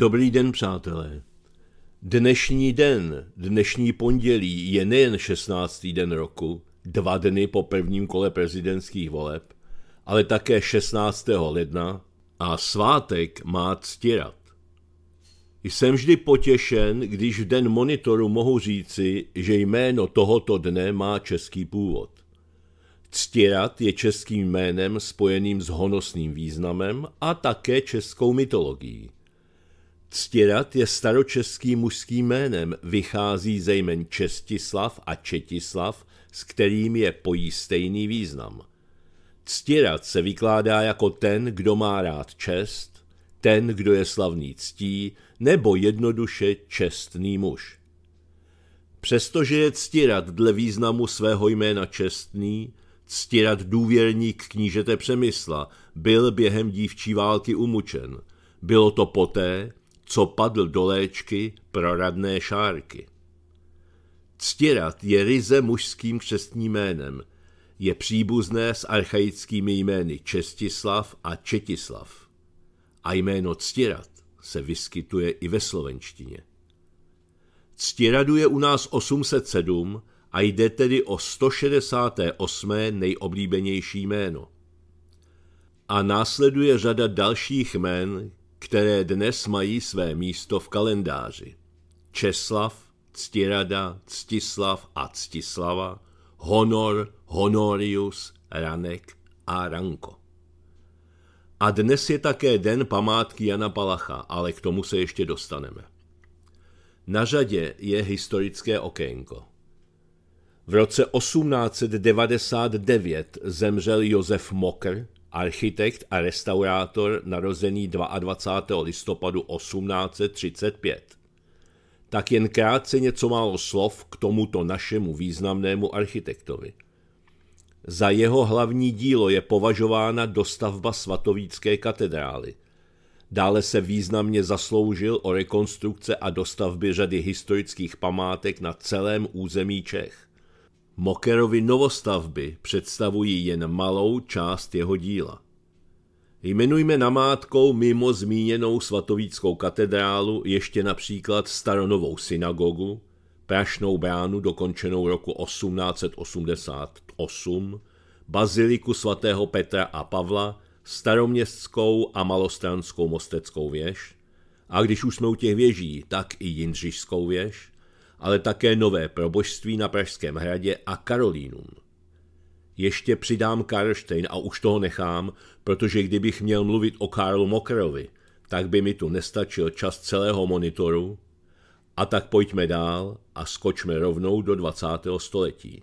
Dobrý den, přátelé. Dnešní den, dnešní pondělí je nejen 16. den roku, dva dny po prvním kole prezidentských voleb, ale také 16. ledna a svátek má ctírat. Jsem vždy potěšen, když v den monitoru mohu říci, že jméno tohoto dne má český původ. Ctirat je českým jménem spojeným s honosným významem a také českou mytologií. Ctirad je staročeským mužským jménem, vychází zejmen Čestislav a Četislav, s kterým je pojí stejný význam. Ctirad se vykládá jako ten, kdo má rád čest, ten, kdo je slavný ctí, nebo jednoduše čestný muž. Přestože je Ctirad dle významu svého jména čestný, Ctirad důvěrník knížete Přemysla byl během dívčí války umučen. Bylo to poté, co padl do léčky pro radné šárky. Ctirat je ryze mužským křestním jménem, je příbuzné s archaickými jmény Čestislav a Četislav. A jméno Ctirat se vyskytuje i ve slovenštině. Ctiradu je u nás 807 a jde tedy o 168. nejoblíbenější jméno. A následuje řada dalších jmén, které dnes mají své místo v kalendáři. Česlav, Ctirada, Ctislav a Ctislava, Honor, Honorius, Ranek a Ranko. A dnes je také den památky Jana Palacha, ale k tomu se ještě dostaneme. Na řadě je historické okénko. V roce 1899 zemřel Josef Mokr, architekt a restaurátor narozený 22. listopadu 1835. Tak jen krátce něco málo slov k tomuto našemu významnému architektovi. Za jeho hlavní dílo je považována dostavba svatovícké katedrály. Dále se významně zasloužil o rekonstrukce a dostavby řady historických památek na celém území Čech. Mokerovi novostavby představují jen malou část jeho díla. Jmenujme namátkou mimo zmíněnou svatovíckou katedrálu ještě například staronovou synagogu, prašnou bránu dokončenou roku 1888, baziliku svatého Petra a Pavla, staroměstskou a malostranskou mosteckou věž, a když už jsme u těch věží, tak i jindřišskou věž, ale také nové probožství na Pražském hradě a Karolínum. Ještě přidám Karlštejn a už toho nechám, protože kdybych měl mluvit o Karlu Mokrovi, tak by mi tu nestačil čas celého monitoru, a tak pojďme dál a skočme rovnou do 20. století.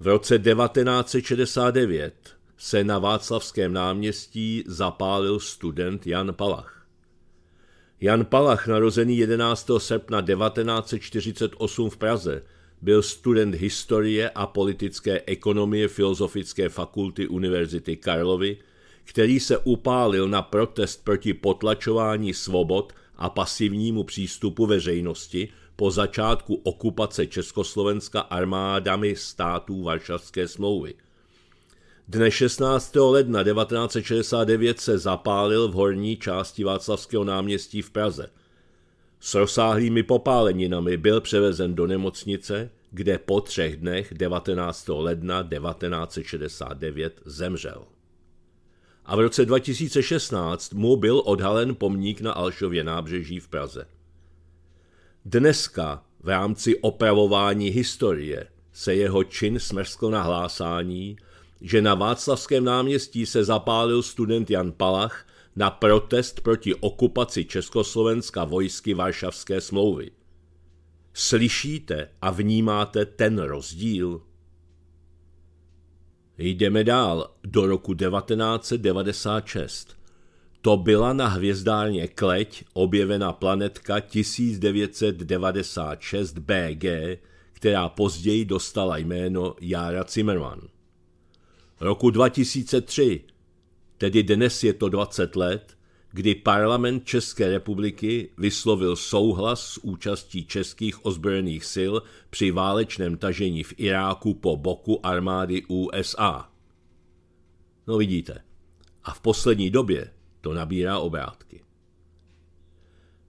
V roce 1969 se na Václavském náměstí zapálil student Jan Palach. Jan Palach, narozený 11. srpna 1948 v Praze, byl student historie a politické ekonomie Filozofické fakulty Univerzity Karlovy, který se upálil na protest proti potlačování svobod a pasivnímu přístupu veřejnosti po začátku okupace Československa armádami států Varšavské smlouvy – Dne 16. ledna 1969 se zapálil v horní části Václavského náměstí v Praze. S rozsáhlými popáleninami byl převezen do nemocnice, kde po třech dnech 19. ledna 1969 zemřel. A v roce 2016 mu byl odhalen pomník na Alšově nábřeží v Praze. Dneska v rámci opravování historie se jeho čin smrskl na hlásání – že na Václavském náměstí se zapálil student Jan Palach na protest proti okupaci Československa vojsky Varšavské smlouvy. Slyšíte a vnímáte ten rozdíl? Jdeme dál do roku 1996. To byla na hvězdárně Kleť objevena planetka 1996 BG, která později dostala jméno Jara Zimmermann roku 2003, tedy dnes je to 20 let, kdy parlament České republiky vyslovil souhlas s účastí českých ozbrojených sil při válečném tažení v Iráku po boku armády USA. No vidíte. A v poslední době to nabírá obrátky.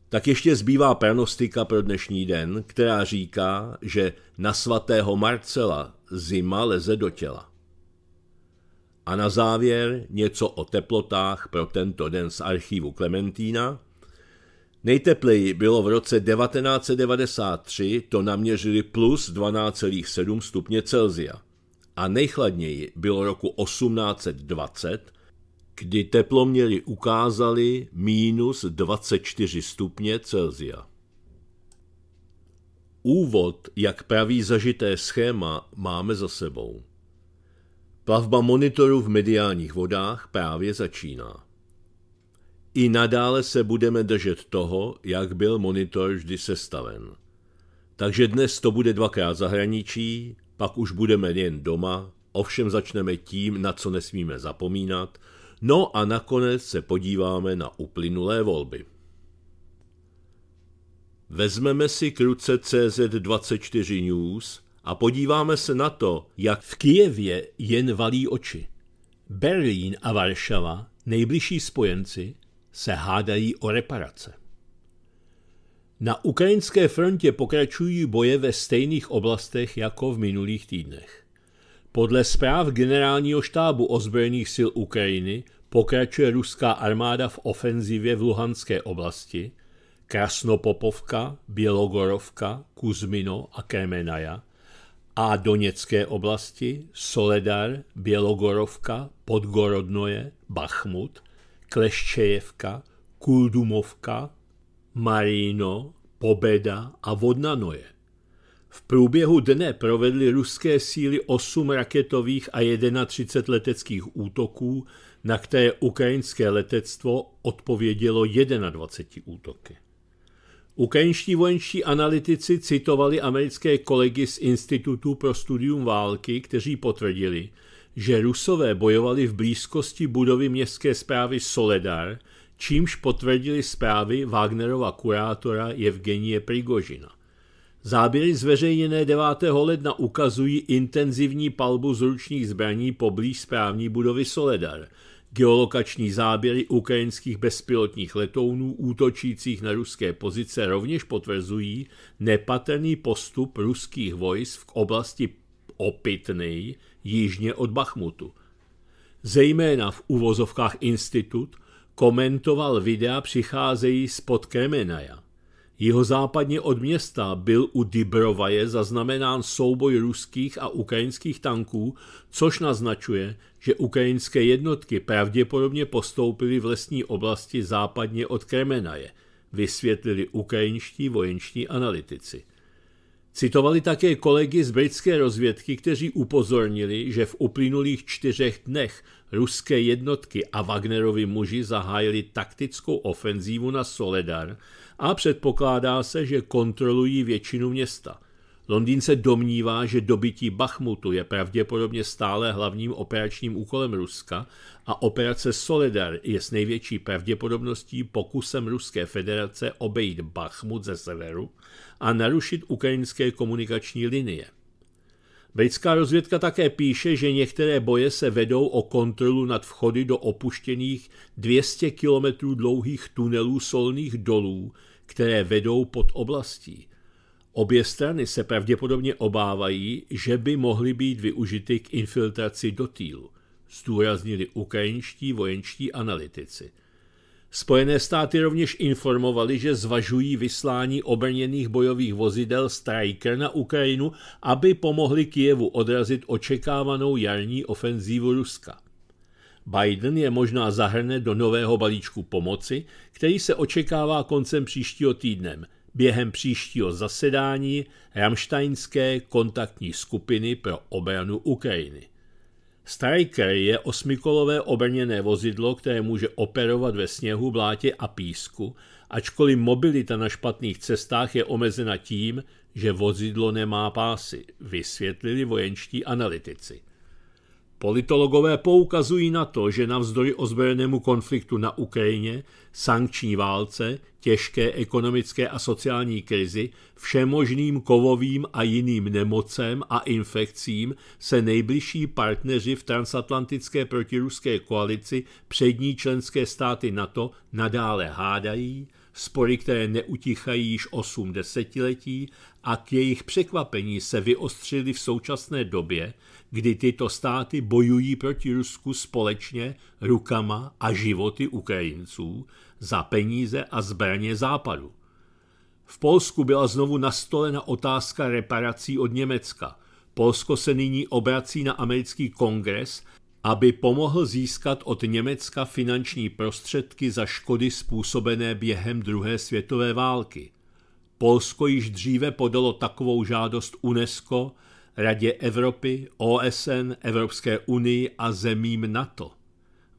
Tak ještě zbývá pranostika pro dnešní den, která říká, že na svatého Marcela zima leze do těla. A na závěr něco o teplotách pro tento den z archivu Klementína. Nejtepleji bylo v roce 1993, to naměřili plus 12,7 stupně Celzia. A nejchladněji bylo roku 1820, kdy teploměry ukázaly minus 24 stupně Celzia. Úvod, jak praví zažité schéma, máme za sebou. Plavba monitorů v mediálních vodách právě začíná. I nadále se budeme držet toho, jak byl monitor vždy sestaven. Takže dnes to bude dvakrát zahraničí, pak už budeme jen doma, ovšem začneme tím, na co nesmíme zapomínat, no a nakonec se podíváme na uplynulé volby. Vezmeme si kruce CZ24 News, a podíváme se na to, jak v Kijevě jen valí oči. Berlín a Varšava, nejbližší spojenci, se hádají o reparace. Na ukrajinské frontě pokračují boje ve stejných oblastech jako v minulých týdnech. Podle zpráv generálního štábu ozbrojených sil Ukrajiny pokračuje ruská armáda v ofenzivě v Luhanské oblasti, Krasnopopovka, Bělogorovka, Kuzmino a Kremenaja, a Doněcké oblasti Soledar, Bělogorovka, Podgorodnoje, Bachmut, Kleščejevka, Kuldumovka, Marino, Pobeda a Vodnanoje. V průběhu dne provedly ruské síly 8 raketových a 31 leteckých útoků, na které ukrajinské letectvo odpovědělo 21 útoky. Ukrajinští vojenští analytici citovali americké kolegy z Institutu pro studium války, kteří potvrdili, že Rusové bojovali v blízkosti budovy městské zprávy Soledar, čímž potvrdili zprávy Wagnerova kurátora Evgenie Prigožina. Záběry zveřejněné 9. ledna ukazují intenzivní palbu zručných zbraní poblíž správní budovy Soledar – Geolokační záběry ukrajinských bezpilotních letounů útočících na ruské pozice rovněž potvrzují nepatrný postup ruských vojsk v oblasti Opitny jižně od Bachmutu. Zejména v uvozovkách institut komentoval videa přicházejí spod Kremenaja. Jihozápadně od města byl u Dibrovaje zaznamenán souboj ruských a ukrajinských tanků, což naznačuje, že ukrajinské jednotky pravděpodobně postoupily v lesní oblasti západně od Kremenaje, vysvětlili ukrajinští vojenští analytici. Citovali také kolegy z britské rozvědky, kteří upozornili, že v uplynulých čtyřech dnech ruské jednotky a Wagnerovi muži zahájili taktickou ofenzívu na Soledar a předpokládá se, že kontrolují většinu města. Londýn se domnívá, že dobytí Bachmutu je pravděpodobně stále hlavním operačním úkolem Ruska a operace Solidar je s největší pravděpodobností pokusem Ruské federace obejít Bachmut ze severu a narušit ukrajinské komunikační linie. Britská rozvědka také píše, že některé boje se vedou o kontrolu nad vchody do opuštěných 200 kilometrů dlouhých tunelů solných dolů, které vedou pod oblastí. Obě strany se pravděpodobně obávají, že by mohly být využity k infiltraci do týlu, zdůraznili ukrajinští vojenští analytici – Spojené státy rovněž informovaly, že zvažují vyslání obrněných bojových vozidel Striker na Ukrajinu, aby pomohli Kijevu odrazit očekávanou jarní ofenzívu Ruska. Biden je možná zahrne do nového balíčku pomoci, který se očekává koncem příštího týdnem, během příštího zasedání Ramštajnské kontaktní skupiny pro obranu Ukrajiny. Striker je osmikolové obrněné vozidlo, které může operovat ve sněhu, blátě a písku, ačkoliv mobilita na špatných cestách je omezena tím, že vozidlo nemá pásy, vysvětlili vojenští analytici. Politologové poukazují na to, že navzdory ozbrojenému konfliktu na Ukrajině, sankční válce, těžké ekonomické a sociální krizi, všemožným kovovým a jiným nemocem a infekcím se nejbližší partneři v transatlantické protiruské koalici přední členské státy NATO nadále hádají, spory, které neutichají již 8 desetiletí a k jejich překvapení se vyostřily v současné době, kdy tyto státy bojují proti Rusku společně rukama a životy Ukrajinců za peníze a zbraně západu. V Polsku byla znovu nastolena otázka reparací od Německa. Polsko se nyní obrací na americký kongres, aby pomohl získat od Německa finanční prostředky za škody způsobené během druhé světové války. Polsko již dříve podalo takovou žádost UNESCO Radě Evropy, OSN, Evropské unii a zemím NATO.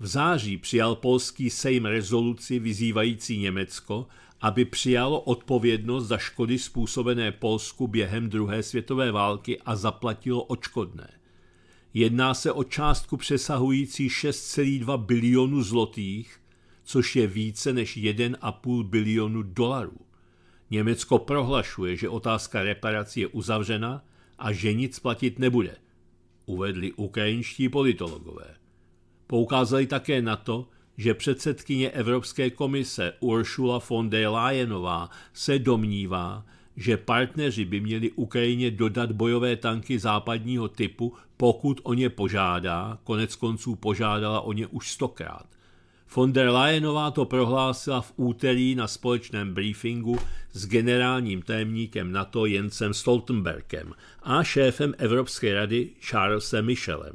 V září přijal polský sejm rezoluci vyzývající Německo, aby přijalo odpovědnost za škody způsobené Polsku během druhé světové války a zaplatilo očkodné. Jedná se o částku přesahující 6,2 bilionu zlotých, což je více než 1,5 bilionu dolarů. Německo prohlašuje, že otázka reparací je uzavřena a že nic platit nebude, uvedli ukrajinští politologové. Poukázali také na to, že předsedkyně Evropské komise Ursula von der Leyenová se domnívá, že partneři by měli Ukrajině dodat bojové tanky západního typu, pokud o ně požádá, konec konců požádala o ně už stokrát. Von der Leyenová to prohlásila v úterý na společném briefingu s generálním tajemníkem NATO Jensem Stoltenbergem a šéfem Evropské rady Charlesem Michelem.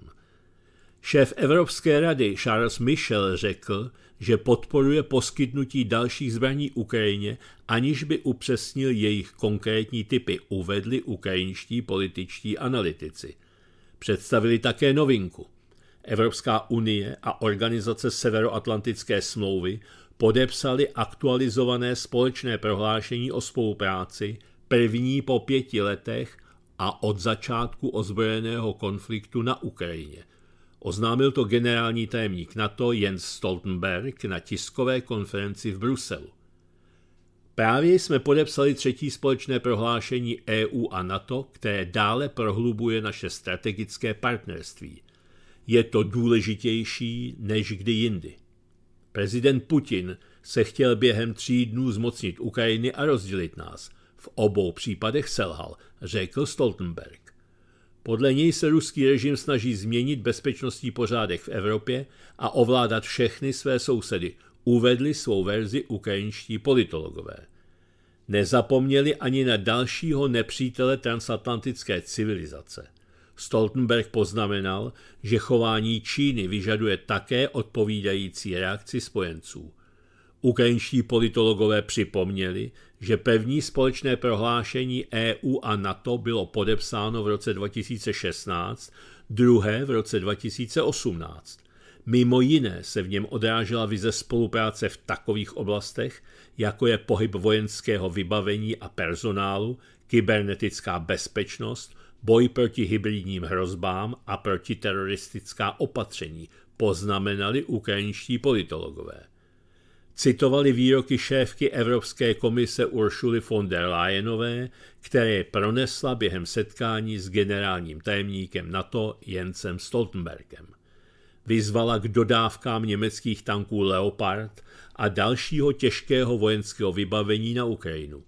Šéf Evropské rady Charles Michel řekl, že podporuje poskytnutí dalších zbraní Ukrajině, aniž by upřesnil jejich konkrétní typy, uvedli ukrajinští političtí analytici. Představili také novinku – Evropská unie a Organizace Severoatlantické smlouvy podepsali aktualizované společné prohlášení o spolupráci, první po pěti letech a od začátku ozbrojeného konfliktu na Ukrajině. Oznámil to generální tajemník NATO Jens Stoltenberg na tiskové konferenci v Bruselu. Právě jsme podepsali třetí společné prohlášení EU a NATO, které dále prohlubuje naše strategické partnerství – je to důležitější než kdy jindy. Prezident Putin se chtěl během tří dnů zmocnit Ukrajiny a rozdělit nás. V obou případech selhal, řekl Stoltenberg. Podle něj se ruský režim snaží změnit bezpečnostní pořádek v Evropě a ovládat všechny své sousedy, uvedli svou verzi ukrajinští politologové. Nezapomněli ani na dalšího nepřítele transatlantické civilizace – Stoltenberg poznamenal, že chování Číny vyžaduje také odpovídající reakci spojenců. Ukrajinští politologové připomněli, že pevní společné prohlášení EU a NATO bylo podepsáno v roce 2016, druhé v roce 2018. Mimo jiné se v něm odrážela vize spolupráce v takových oblastech, jako je pohyb vojenského vybavení a personálu, kybernetická bezpečnost, boj proti hybridním hrozbám a protiteroristická opatření, poznamenali ukrajinští politologové. Citovali výroky šéfky Evropské komise Uršuly von der Leyenové, které pronesla během setkání s generálním tajemníkem NATO Jensem Stoltenbergem. Vyzvala k dodávkám německých tanků Leopard a dalšího těžkého vojenského vybavení na Ukrajinu.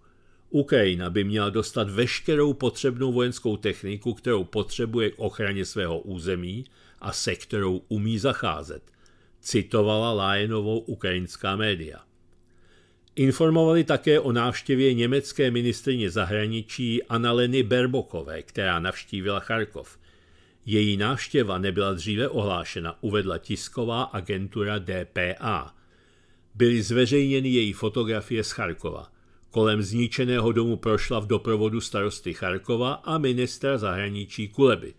Ukrajina by měla dostat veškerou potřebnou vojenskou techniku, kterou potřebuje k ochraně svého území a se kterou umí zacházet, citovala Lájenovou ukrajinská média. Informovali také o návštěvě německé ministrině zahraničí Analeny Berbokové, která navštívila Charkov. Její návštěva nebyla dříve ohlášena, uvedla tisková agentura DPA. Byly zveřejněny její fotografie z Charkova – Kolem zničeného domu prošla v doprovodu starosty Charkova a ministra zahraničí Kuleby.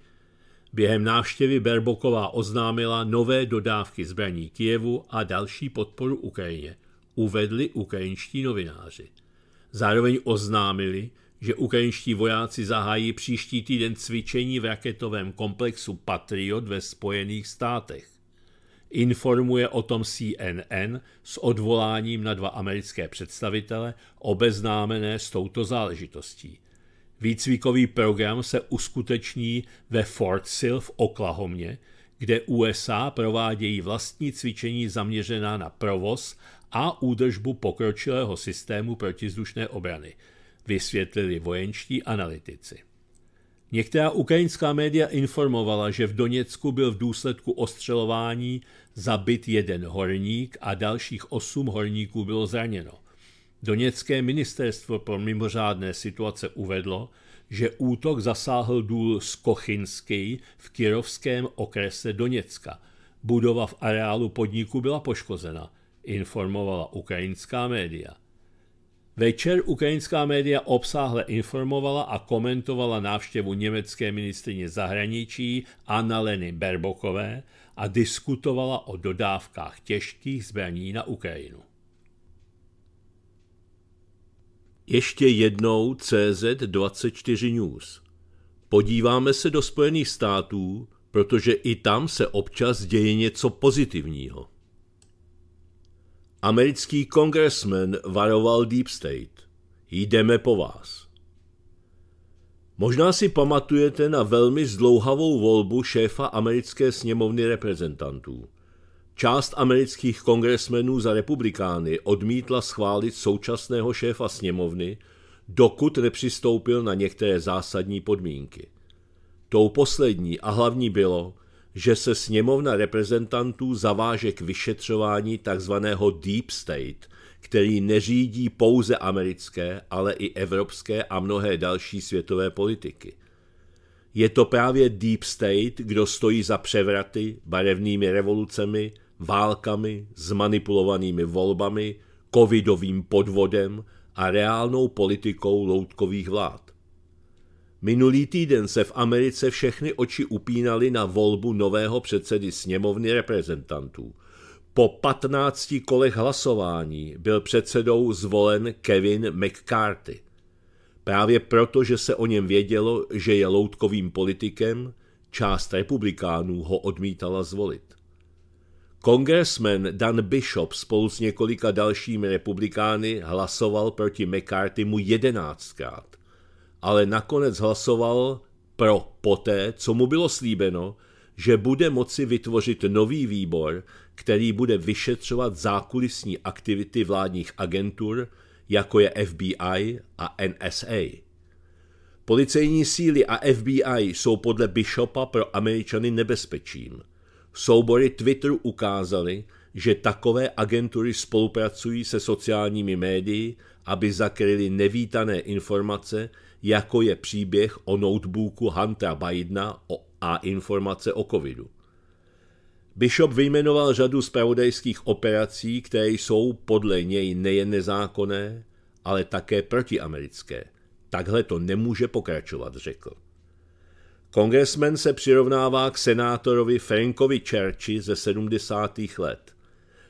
Během návštěvy Berboková oznámila nové dodávky zbraní Kijevu a další podporu Ukrajině, uvedli ukrajinští novináři. Zároveň oznámili, že ukrajinští vojáci zahájí příští týden cvičení v raketovém komplexu Patriot ve Spojených státech informuje o tom CNN s odvoláním na dva americké představitele obeznámené s touto záležitostí. Výcvikový program se uskuteční ve Fort Sill v Oklahomě, kde USA provádějí vlastní cvičení zaměřená na provoz a údržbu pokročilého systému protizdušné obrany, vysvětlili vojenští analytici. Některá ukrajinská média informovala, že v Doněcku byl v důsledku ostřelování zabit jeden horník a dalších osm horníků bylo zraněno. Doněcké ministerstvo pro mimořádné situace uvedlo, že útok zasáhl důl Skochinský v kirovském okrese Doněcka. Budova v areálu podniku byla poškozena, informovala ukrajinská média. Večer ukrajinská média obsáhle informovala a komentovala návštěvu německé ministrině zahraničí Annaleny Berbokové a diskutovala o dodávkách těžkých zbraní na Ukrajinu. Ještě jednou CZ24 News. Podíváme se do Spojených států, protože i tam se občas děje něco pozitivního. Americký kongresmen varoval Deep State. Jdeme po vás. Možná si pamatujete na velmi zdlouhavou volbu šéfa americké sněmovny reprezentantů. Část amerických kongresmenů za republikány odmítla schválit současného šéfa sněmovny, dokud nepřistoupil na některé zásadní podmínky. Tou poslední a hlavní bylo, že se sněmovna reprezentantů zaváže k vyšetřování tzv. deep state, který neřídí pouze americké, ale i evropské a mnohé další světové politiky. Je to právě deep state, kdo stojí za převraty, barevnými revolucemi, válkami, zmanipulovanými volbami, covidovým podvodem a reálnou politikou loutkových vlád. Minulý týden se v Americe všechny oči upínaly na volbu nového předsedy sněmovny reprezentantů. Po 15 kolech hlasování byl předsedou zvolen Kevin McCarthy. Právě proto, že se o něm vědělo, že je loutkovým politikem, část republikánů ho odmítala zvolit. Kongresmen Dan Bishop spolu s několika dalšími republikány hlasoval proti McCarthymu jedenáctkrát ale nakonec hlasoval pro poté, co mu bylo slíbeno, že bude moci vytvořit nový výbor, který bude vyšetřovat zákulisní aktivity vládních agentur, jako je FBI a NSA. Policejní síly a FBI jsou podle Bishopa pro Američany nebezpečím. Soubory Twitteru ukázaly, že takové agentury spolupracují se sociálními médii, aby zakryly nevítané informace, jako je příběh o notebooku Huntera Bidena a informace o covidu. Bishop vyjmenoval řadu spravodajských operací, které jsou podle něj nejen nezákonné, ale také protiamerické. Takhle to nemůže pokračovat, řekl. Kongresmen se přirovnává k senátorovi Frankovi Churchi ze 70. let.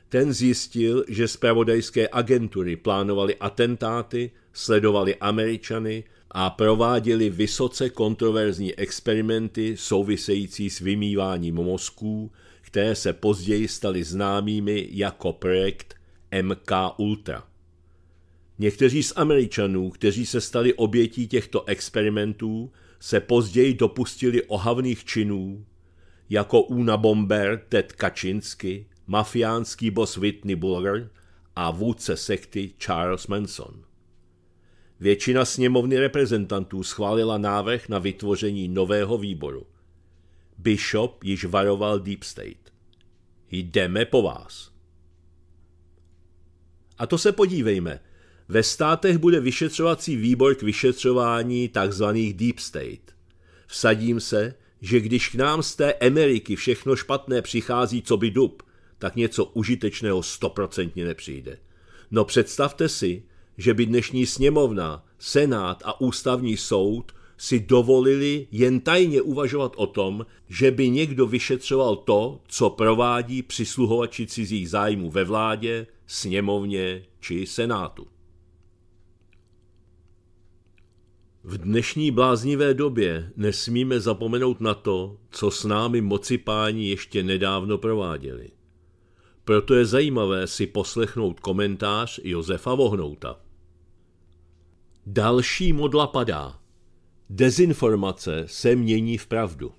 Ten zjistil, že spravodajské agentury plánovaly atentáty, sledovali Američany, a prováděli vysoce kontroverzní experimenty související s vymýváním mozků, které se později staly známými jako projekt MK Ultra. Někteří z Američanů, kteří se stali obětí těchto experimentů, se později dopustili ohavných činů, jako Una Bomber Ted Kaczynski, mafiánský bos Whitney Bulger a vůdce sekty Charles Manson. Většina sněmovny reprezentantů schválila návrh na vytvoření nového výboru. Bishop již varoval Deep State. Jdeme po vás. A to se podívejme. Ve státech bude vyšetřovací výbor k vyšetřování tzv. Deep State. Vsadím se, že když k nám z té Ameriky všechno špatné přichází co by dub, tak něco užitečného stoprocentně nepřijde. No představte si, že by dnešní sněmovna, senát a ústavní soud si dovolili jen tajně uvažovat o tom, že by někdo vyšetřoval to, co provádí přisluhovači cizích zájmů ve vládě, sněmovně či senátu. V dnešní bláznivé době nesmíme zapomenout na to, co s námi moci páni ještě nedávno prováděli. Proto je zajímavé si poslechnout komentář Josefa Vohnouta. Další modla padá. Dezinformace se mění v pravdu.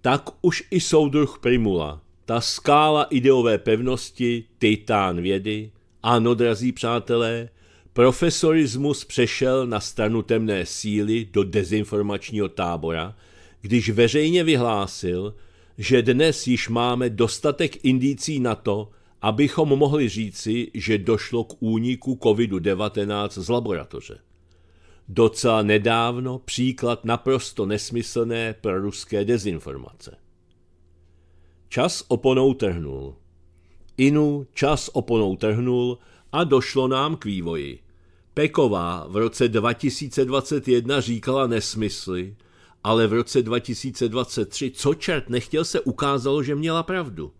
Tak už i soudruh Primula, ta skála ideové pevnosti, titán vědy, ano, drazí přátelé, profesorismus přešel na stranu temné síly do dezinformačního tábora, když veřejně vyhlásil, že dnes již máme dostatek indicí na to, abychom mohli říci, že došlo k úniku COVID-19 z laboratoře. Docela nedávno příklad naprosto nesmyslné pro ruské dezinformace. Čas oponou trhnul. Inu čas oponou trhnul a došlo nám k vývoji. Peková v roce 2021 říkala nesmysly, ale v roce 2023, co čert nechtěl, se ukázalo, že měla pravdu.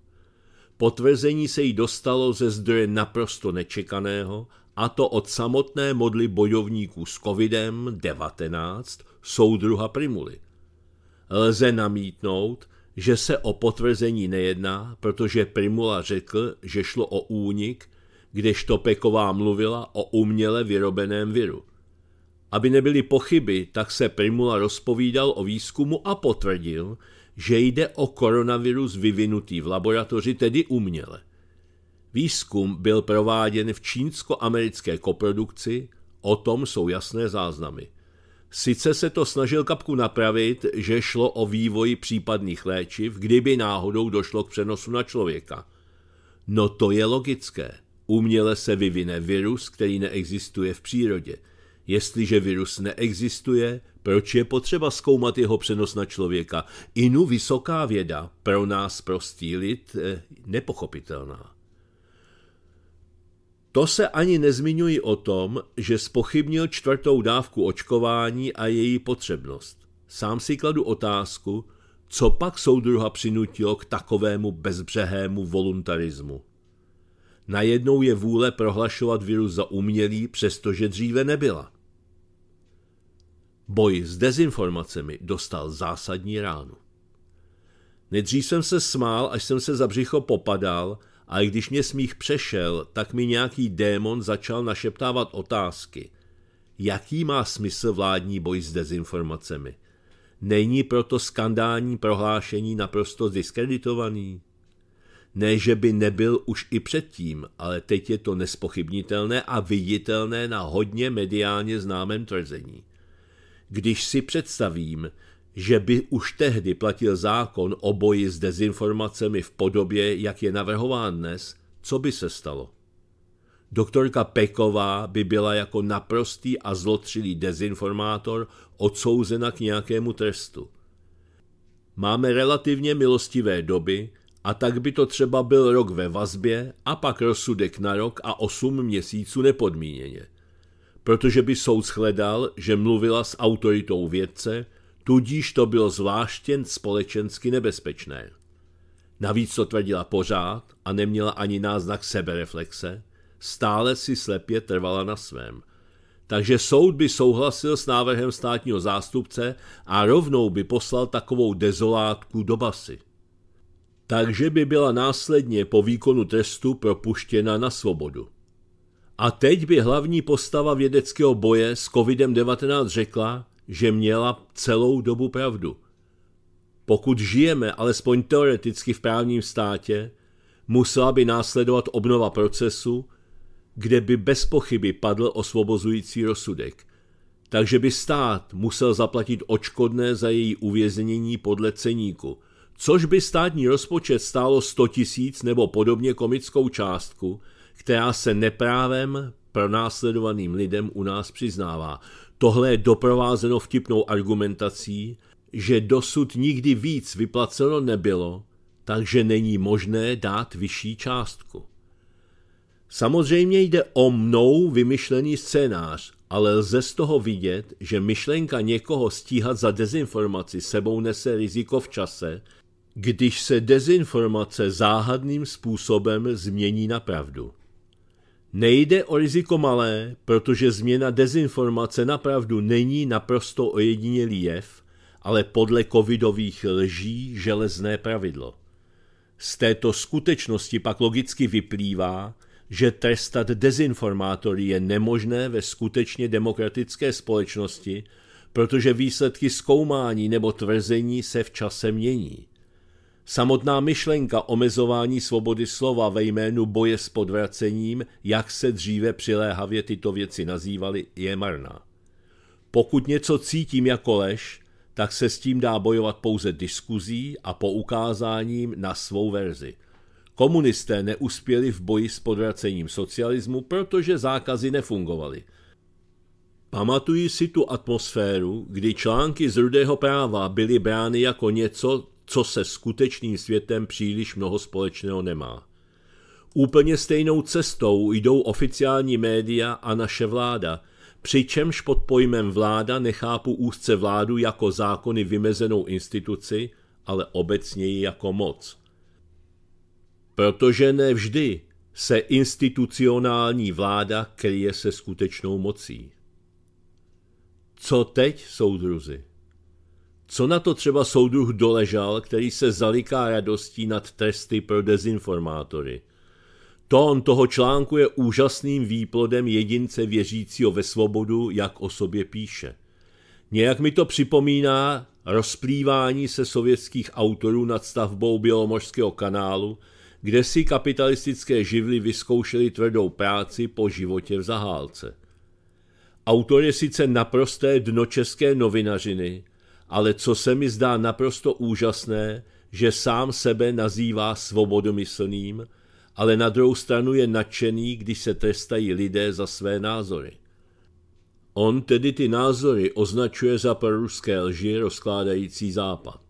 Potvrzení se jí dostalo ze zdroje naprosto nečekaného, a to od samotné modly bojovníků s covidem-19 soudruha Primuly. Lze namítnout, že se o potvrzení nejedná, protože Primula řekl, že šlo o únik, kdežto Peková mluvila o uměle vyrobeném viru. Aby nebyly pochyby, tak se Primula rozpovídal o výzkumu a potvrdil, že jde o koronavirus vyvinutý v laboratoři, tedy uměle. Výzkum byl prováděn v čínsko-americké koprodukci, o tom jsou jasné záznamy. Sice se to snažil kapku napravit, že šlo o vývoj případných léčiv, kdyby náhodou došlo k přenosu na člověka. No to je logické. Uměle se vyvine virus, který neexistuje v přírodě – Jestliže virus neexistuje, proč je potřeba zkoumat jeho přenos na člověka? Inu vysoká věda, pro nás prostý lid, eh, nepochopitelná. To se ani nezmiňují o tom, že spochybnil čtvrtou dávku očkování a její potřebnost. Sám si kladu otázku, co pak soudruha přinutilo k takovému bezbřehému voluntarismu. Najednou je vůle prohlašovat virus za umělý, přestože dříve nebyla. Boj s dezinformacemi dostal zásadní ránu. Nejdřív jsem se smál, až jsem se za břicho popadal, a i když mě smích přešel, tak mi nějaký démon začal našeptávat otázky. Jaký má smysl vládní boj s dezinformacemi? Není proto skandální prohlášení naprosto diskreditovaný? Ne, že by nebyl už i předtím, ale teď je to nespochybnitelné a viditelné na hodně mediálně známém tvrzení. Když si představím, že by už tehdy platil zákon o boji s dezinformacemi v podobě, jak je navrhován dnes, co by se stalo? Doktorka Peková by byla jako naprostý a zlotřilý dezinformátor odsouzena k nějakému trestu. Máme relativně milostivé doby, a tak by to třeba byl rok ve vazbě a pak rozsudek na rok a osm měsíců nepodmíněně protože by soud shledal, že mluvila s autoritou vědce, tudíž to bylo zvláště společensky nebezpečné. Navíc to tvrdila pořád a neměla ani náznak sebereflexe, stále si slepě trvala na svém. Takže soud by souhlasil s návrhem státního zástupce a rovnou by poslal takovou dezolátku do basy. Takže by byla následně po výkonu trestu propuštěna na svobodu. A teď by hlavní postava vědeckého boje s COVID-19 řekla, že měla celou dobu pravdu. Pokud žijeme alespoň teoreticky v právním státě, musela by následovat obnova procesu, kde by bez pochyby padl osvobozující rozsudek. Takže by stát musel zaplatit očkodné za její uvěznění podle ceníku, což by státní rozpočet stálo 100 tisíc nebo podobně komickou částku – která se neprávem pronásledovaným lidem u nás přiznává. Tohle je doprovázeno vtipnou argumentací, že dosud nikdy víc vyplaceno nebylo, takže není možné dát vyšší částku. Samozřejmě jde o mnou vymyšlený scénář, ale lze z toho vidět, že myšlenka někoho stíhat za dezinformaci sebou nese riziko v čase, když se dezinformace záhadným způsobem změní na pravdu. Nejde o riziko malé, protože změna dezinformace napravdu není naprosto ojedinělý jev, ale podle covidových lží železné pravidlo. Z této skutečnosti pak logicky vyplývá, že trestat dezinformátory je nemožné ve skutečně demokratické společnosti, protože výsledky zkoumání nebo tvrzení se v čase mění. Samotná myšlenka omezování svobody slova ve jménu boje s podvracením, jak se dříve přiléhavě tyto věci nazývaly, je marná. Pokud něco cítím jako lež, tak se s tím dá bojovat pouze diskuzí a poukázáním na svou verzi. Komunisté neuspěli v boji s podvracením socialismu, protože zákazy nefungovaly. Pamatuji si tu atmosféru, kdy články z rudého práva byly brány jako něco, co se skutečným světem příliš mnoho společného nemá. Úplně stejnou cestou jdou oficiální média a naše vláda, přičemž pod pojmem vláda nechápu úzce vládu jako zákony vymezenou instituci, ale obecněji jako moc. Protože ne vždy se institucionální vláda kryje se skutečnou mocí. Co teď, soudruzi? Co na to třeba soudruh doležal, který se zaliká radostí nad testy pro dezinformátory? Tón toho článku je úžasným výplodem jedince věřícího ve svobodu, jak o sobě píše. Nějak mi to připomíná rozplývání se sovětských autorů nad stavbou Bělomořského kanálu, kde si kapitalistické živly vyzkoušely tvrdou práci po životě v zahálce. Autor je sice naprosté dno české novinařiny, ale co se mi zdá naprosto úžasné, že sám sebe nazývá svobodomyslným, ale na druhou stranu je nadšený, když se trestají lidé za své názory. On tedy ty názory označuje za proruské lži rozkládající západ.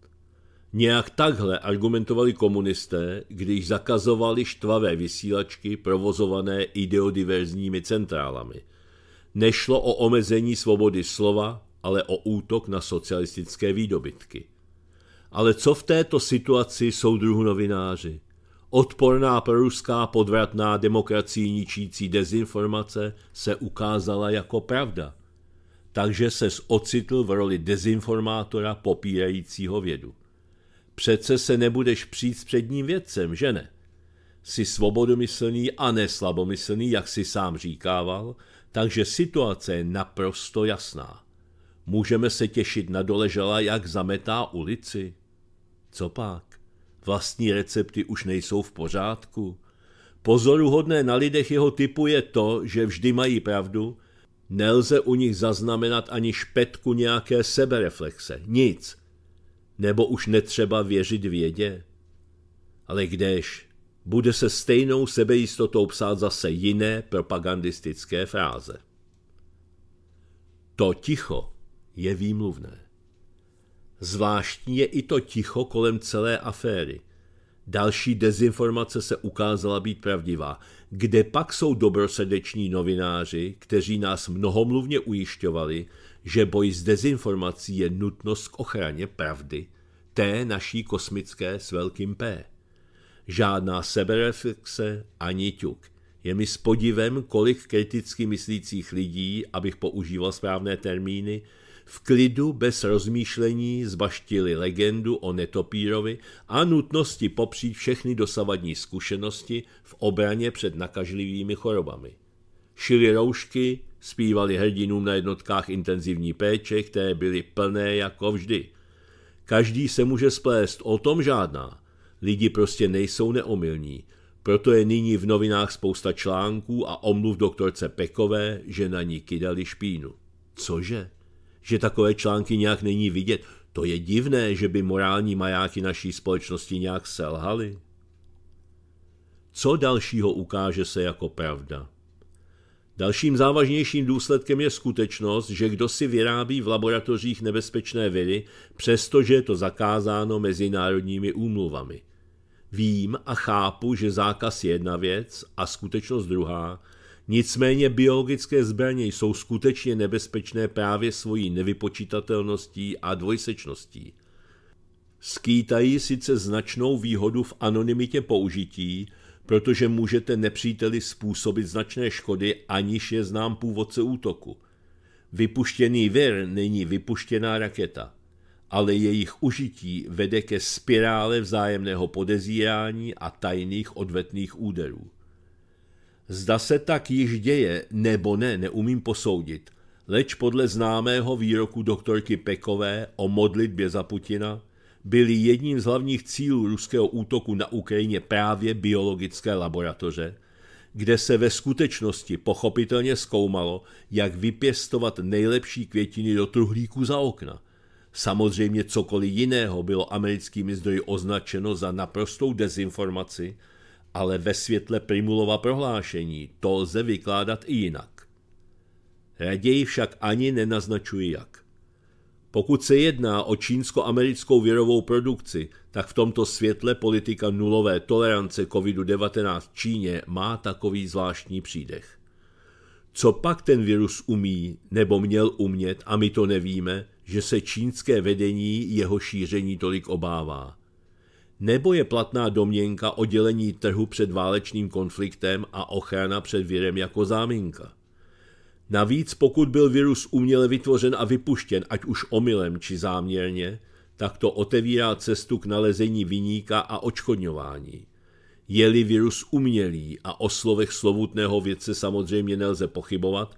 Nějak takhle argumentovali komunisté, když zakazovali štvavé vysílačky provozované ideodiverzními centrálami. Nešlo o omezení svobody slova, ale o útok na socialistické výdobytky. Ale co v této situaci jsou druhu novináři? Odporná proruská podvratná demokracii ničící dezinformace se ukázala jako pravda, takže se ocitl v roli dezinformátora popírajícího vědu. Přece se nebudeš přijít s předním vědcem, že ne? Jsi svobodomyslný a neslabomyslný, jak si sám říkával, takže situace je naprosto jasná. Můžeme se těšit na doležela, jak zametá ulici. Co pak? Vlastní recepty už nejsou v pořádku. Pozoruhodné na lidech jeho typu je to, že vždy mají pravdu, nelze u nich zaznamenat ani špetku nějaké sebereflexe, nic. Nebo už netřeba věřit vědě. Ale kdež, bude se stejnou sebejistotou psát zase jiné propagandistické fráze. To ticho, je výmluvné. Zvláštní je i to ticho kolem celé aféry. Další dezinformace se ukázala být pravdivá. Kde pak jsou dobrosrdeční novináři, kteří nás mnohomluvně ujišťovali, že boj s dezinformací je nutnost k ochraně pravdy, té naší kosmické s velkým P. Žádná sebereflexe ani ťuk. Je mi s podivem, kolik kriticky myslících lidí, abych používal správné termíny, v klidu bez rozmýšlení zbaštili legendu o netopírovi a nutnosti popřít všechny dosavadní zkušenosti v obraně před nakažlivými chorobami. Šili roušky, zpívali hrdinům na jednotkách intenzivní péče, které byly plné jako vždy. Každý se může splést, o tom žádná. Lidi prostě nejsou neomylní, proto je nyní v novinách spousta článků a omluv doktorce Pekové, že na ní kydali špínu. Cože? že takové články nějak není vidět. To je divné, že by morální majáky naší společnosti nějak selhaly. Co dalšího ukáže se jako pravda? Dalším závažnějším důsledkem je skutečnost, že kdo si vyrábí v laboratořích nebezpečné viry, přestože je to zakázáno mezinárodními úmluvami. Vím a chápu, že zákaz je jedna věc a skutečnost druhá, Nicméně biologické zbraně jsou skutečně nebezpečné právě svojí nevypočitatelností a dvojsečností. Skýtají sice značnou výhodu v anonymitě použití, protože můžete nepříteli způsobit značné škody, aniž je znám původce útoku. Vypuštěný vir není vypuštěná raketa, ale jejich užití vede ke spirále vzájemného podezírání a tajných odvetných úderů. Zda se tak již děje nebo ne, neumím posoudit, leč podle známého výroku doktorky Pekové o modlitbě za Putina byly jedním z hlavních cílů ruského útoku na Ukrajině právě biologické laboratoře, kde se ve skutečnosti pochopitelně zkoumalo, jak vypěstovat nejlepší květiny do truhlíku za okna. Samozřejmě cokoliv jiného bylo americkými zdroji označeno za naprostou dezinformaci – ale ve světle Primulova prohlášení to lze vykládat i jinak. Raději však ani nenaznačuji jak. Pokud se jedná o čínsko-americkou věrovou produkci, tak v tomto světle politika nulové tolerance COVID-19 v Číně má takový zvláštní přídech. Co pak ten virus umí nebo měl umět a my to nevíme, že se čínské vedení jeho šíření tolik obává? nebo je platná domněnka o dělení trhu před válečným konfliktem a ochrana před virem jako záminka. Navíc pokud byl virus uměle vytvořen a vypuštěn, ať už omylem či záměrně, tak to otevírá cestu k nalezení viníka a očkodňování. Je-li virus umělý a o slovech slovutného vědce samozřejmě nelze pochybovat,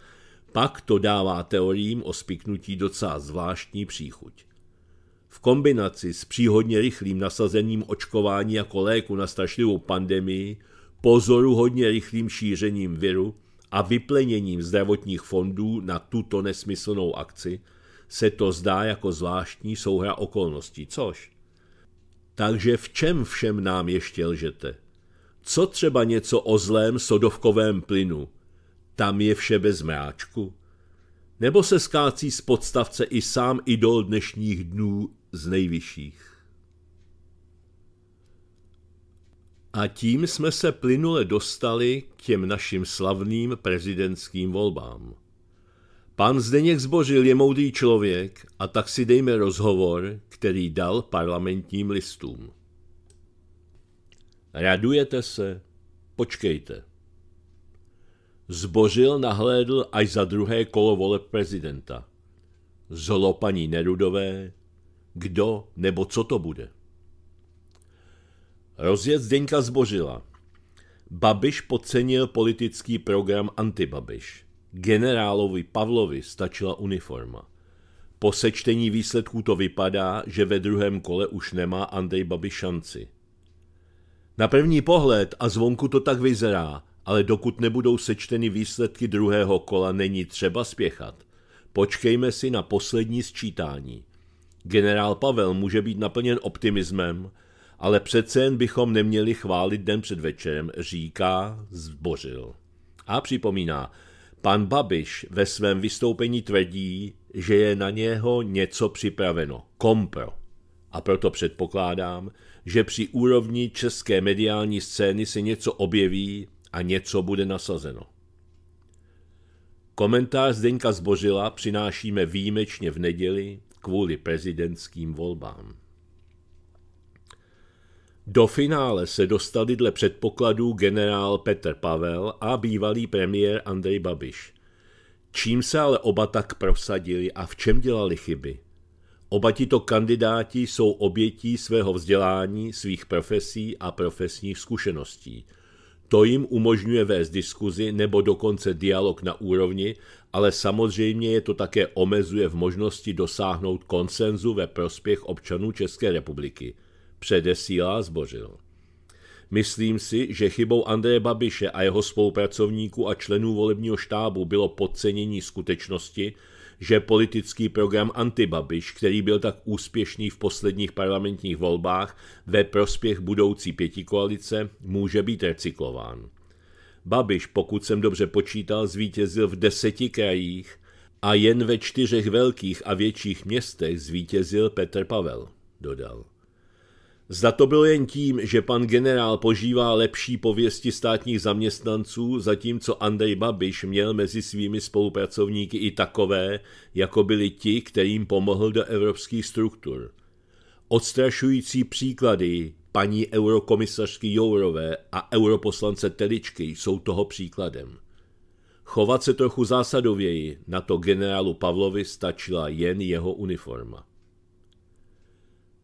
pak to dává teoriím o spiknutí docela zvláštní příchuť. V kombinaci s příhodně rychlým nasazením očkování jako léku na strašlivou pandemii, hodně rychlým šířením viru a vypleněním zdravotních fondů na tuto nesmyslnou akci, se to zdá jako zvláštní souhra okolností, což? Takže v čem všem nám ještě lžete? Co třeba něco o zlém sodovkovém plynu? Tam je vše bez mráčku? Nebo se skácí z podstavce i sám idol dnešních dnů z nejvyšších. A tím jsme se plynule dostali k těm našim slavným prezidentským volbám. Pan Zdeněk Zbořil je moudrý člověk a tak si dejme rozhovor, který dal parlamentním listům. Radujete se? Počkejte. Zbořil nahlédl až za druhé kolo voleb prezidenta. Zlo paní Nerudové, kdo nebo co to bude. Rozjezd Zdeňka zbožila. Babiš podcenil politický program antibabiš. Generálovi Pavlovi stačila uniforma. Po sečtení výsledků to vypadá, že ve druhém kole už nemá Andrej Babiš šanci. Na první pohled a zvonku to tak vyzerá, ale dokud nebudou sečteny výsledky druhého kola, není třeba spěchat. Počkejme si na poslední sčítání – Generál Pavel může být naplněn optimismem, ale přece jen bychom neměli chválit den před večerem, říká Zbořil. A připomíná, pan Babiš ve svém vystoupení tvrdí, že je na něho něco připraveno, kompro. A proto předpokládám, že při úrovni české mediální scény se něco objeví a něco bude nasazeno. Komentář Zdeňka Zbořila přinášíme výjimečně v neděli kvůli prezidentským volbám. Do finále se dostali dle předpokladů generál Petr Pavel a bývalý premiér Andrej Babiš. Čím se ale oba tak prosadili a v čem dělali chyby? Oba tito kandidáti jsou obětí svého vzdělání, svých profesí a profesních zkušeností. To jim umožňuje vést diskuzi nebo dokonce dialog na úrovni, ale samozřejmě je to také omezuje v možnosti dosáhnout konsenzu ve prospěch občanů České republiky, předesílá zbořil. Myslím si, že chybou Andreje Babiše a jeho spolupracovníků a členů volebního štábu bylo podcenění skutečnosti, že politický program Antibabiš, který byl tak úspěšný v posledních parlamentních volbách ve prospěch budoucí pětikoalice, může být recyklován. Babiš, pokud jsem dobře počítal, zvítězil v deseti krajích a jen ve čtyřech velkých a větších městech zvítězil Petr Pavel, dodal. Zda to byl jen tím, že pan generál požívá lepší pověsti státních zaměstnanců, zatímco Andrej Babiš měl mezi svými spolupracovníky i takové, jako byli ti, kterým pomohl do evropských struktur. Odstrašující příklady Paní eurokomisařky Jourové a europoslance Teličky jsou toho příkladem. Chovat se trochu zásadověji, na to generálu Pavlovi stačila jen jeho uniforma.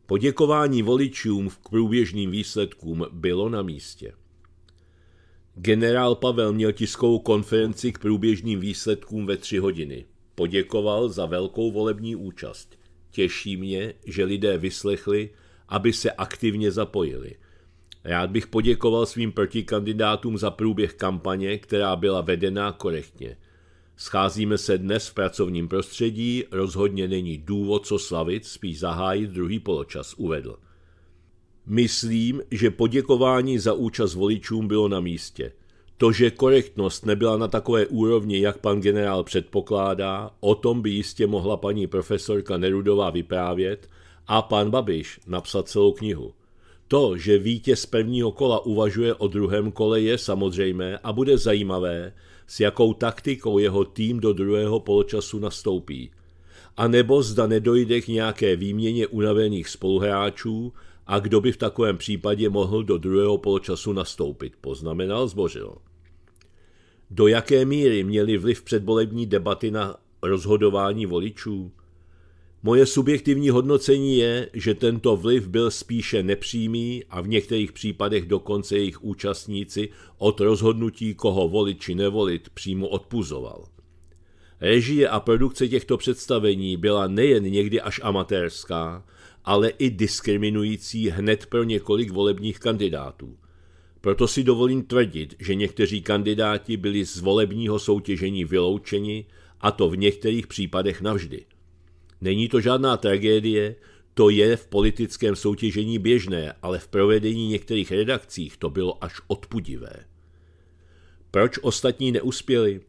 Poděkování voličům v průběžným výsledkům bylo na místě. Generál Pavel měl tiskovou konferenci k průběžným výsledkům ve tři hodiny. Poděkoval za velkou volební účast. Těší mě, že lidé vyslechli, aby se aktivně zapojili. Rád bych poděkoval svým protikandidátům za průběh kampaně, která byla vedena korektně. Scházíme se dnes v pracovním prostředí, rozhodně není důvod co slavit, spíš zahájit druhý poločas, uvedl. Myslím, že poděkování za účast voličům bylo na místě. To, že korektnost nebyla na takové úrovni, jak pan generál předpokládá, o tom by jistě mohla paní profesorka Nerudová vyprávět – a pan Babiš napsat celou knihu. To, že vítěz prvního kola uvažuje o druhém kole, je samozřejmé a bude zajímavé, s jakou taktikou jeho tým do druhého poločasu nastoupí. A nebo zda nedojde k nějaké výměně unavených spoluhráčů a kdo by v takovém případě mohl do druhého poločasu nastoupit, poznamenal Zbořil. Do jaké míry měly vliv předbolební debaty na rozhodování voličů? Moje subjektivní hodnocení je, že tento vliv byl spíše nepřímý a v některých případech dokonce jejich účastníci od rozhodnutí, koho volit či nevolit, přímo odpuzoval. Režie a produkce těchto představení byla nejen někdy až amatérská, ale i diskriminující hned pro několik volebních kandidátů. Proto si dovolím tvrdit, že někteří kandidáti byli z volebního soutěžení vyloučeni, a to v některých případech navždy. Není to žádná tragédie, to je v politickém soutěžení běžné, ale v provedení některých redakcích to bylo až odpudivé. Proč ostatní neuspěli?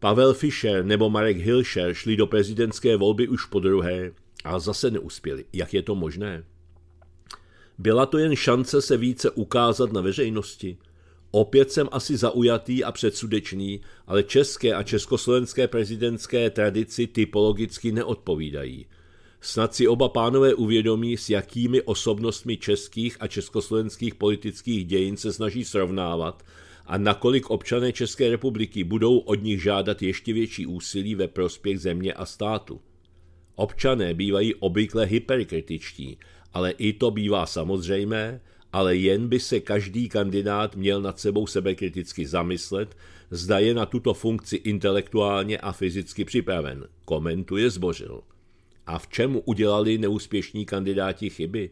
Pavel Fischer nebo Marek Hilšer šli do prezidentské volby už po druhé a zase neuspěli. Jak je to možné? Byla to jen šance se více ukázat na veřejnosti – Opět jsem asi zaujatý a předsudečný, ale české a československé prezidentské tradici typologicky neodpovídají. Snad si oba pánové uvědomí, s jakými osobnostmi českých a československých politických dějin se snaží srovnávat a nakolik občané České republiky budou od nich žádat ještě větší úsilí ve prospěch země a státu. Občané bývají obvykle hyperkritičtí, ale i to bývá samozřejmé, ale jen by se každý kandidát měl nad sebou kriticky zamyslet, zda je na tuto funkci intelektuálně a fyzicky připraven, komentuje Zbořil. A v čem udělali neúspěšní kandidáti chyby?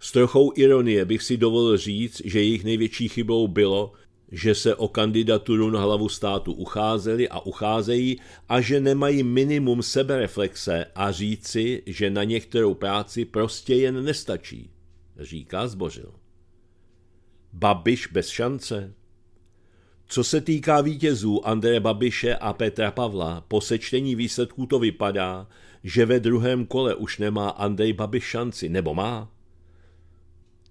S trochou ironie bych si dovolil říct, že jejich největší chybou bylo, že se o kandidaturu na hlavu státu ucházeli a ucházejí a že nemají minimum sebereflexe a říci, že na některou práci prostě jen nestačí říká Zbořil. Babiš bez šance? Co se týká vítězů Andreje Babiše a Petra Pavla, po sečtení výsledků to vypadá, že ve druhém kole už nemá Andrej Babiš šanci, nebo má?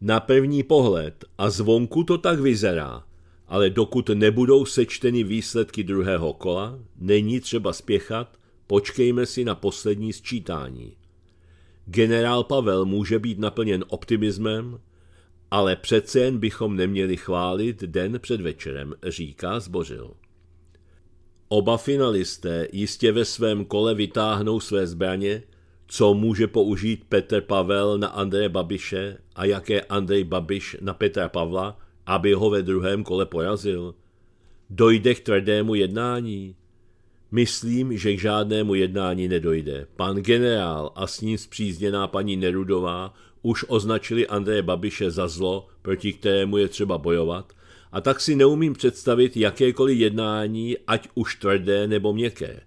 Na první pohled a zvonku to tak vyzerá, ale dokud nebudou sečteny výsledky druhého kola, není třeba spěchat, počkejme si na poslední sčítání. Generál Pavel může být naplněn optimismem, ale přece jen bychom neměli chválit den před večerem, říká Zbořil. Oba finalisté jistě ve svém kole vytáhnou své zbraně, co může použít Petr Pavel na Andreje Babiše a jaké Andrej Babiš na Petra Pavla, aby ho ve druhém kole porazil. Dojde k tvrdému jednání, Myslím, že k žádnému jednání nedojde. Pan generál a s ním zpřízněná paní Nerudová už označili Andreje Babiše za zlo, proti kterému je třeba bojovat, a tak si neumím představit jakékoliv jednání, ať už tvrdé nebo měkké.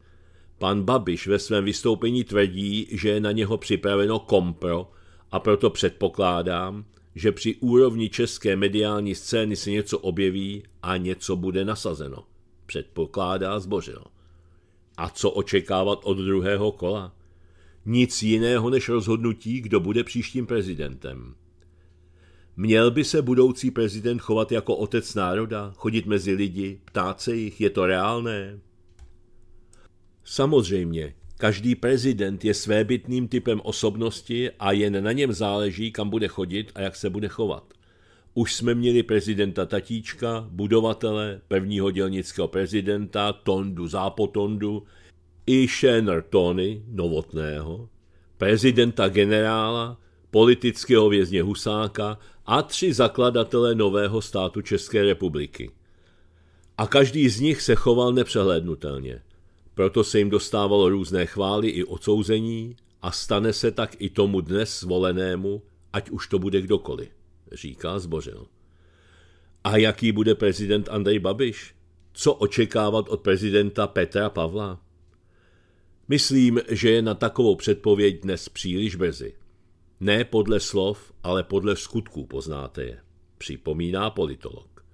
Pan Babiš ve svém vystoupení tvrdí, že je na něho připraveno kompro a proto předpokládám, že při úrovni české mediální scény se něco objeví a něco bude nasazeno. Předpokládá zbořilo. A co očekávat od druhého kola? Nic jiného než rozhodnutí, kdo bude příštím prezidentem. Měl by se budoucí prezident chovat jako otec národa, chodit mezi lidi, ptát se jich, je to reálné? Samozřejmě, každý prezident je svébytným typem osobnosti a jen na něm záleží, kam bude chodit a jak se bude chovat. Už jsme měli prezidenta Tatíčka, budovatele, prvního dělnického prezidenta, Tondu Zápotondu, i Šéner Tony, Novotného, prezidenta generála, politického vězně Husáka a tři zakladatele nového státu České republiky. A každý z nich se choval nepřehlednutelně. Proto se jim dostávalo různé chvály i odsouzení a stane se tak i tomu dnes zvolenému, ať už to bude kdokoliv říká Zbořil. A jaký bude prezident Andrej Babiš? Co očekávat od prezidenta Petra Pavla? Myslím, že je na takovou předpověď dnes příliš brzy. Ne podle slov, ale podle skutků poznáte je, připomíná politolog.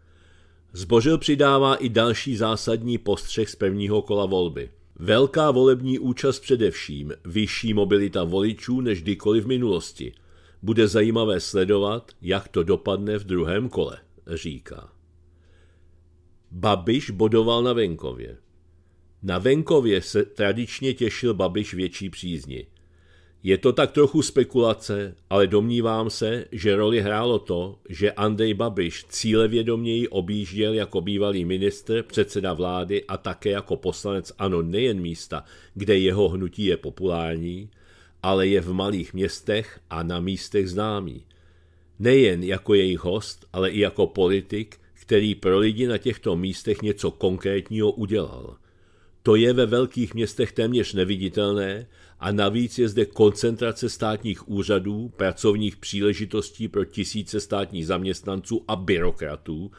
Zbořil přidává i další zásadní postřeh z prvního kola volby. Velká volební účast především, vyšší mobilita voličů než kdykoliv v minulosti – bude zajímavé sledovat, jak to dopadne v druhém kole, říká. Babiš bodoval na venkově. Na venkově se tradičně těšil Babiš větší přízni. Je to tak trochu spekulace, ale domnívám se, že roli hrálo to, že Andrej Babiš cílevědoměji objížděl jako bývalý ministr, předseda vlády a také jako poslanec ano nejen místa, kde jeho hnutí je populární, ale je v malých městech a na místech známý. Nejen jako jejich host, ale i jako politik, který pro lidi na těchto místech něco konkrétního udělal. To je ve velkých městech téměř neviditelné a navíc je zde koncentrace státních úřadů, pracovních příležitostí pro tisíce státních zaměstnanců a byrokratů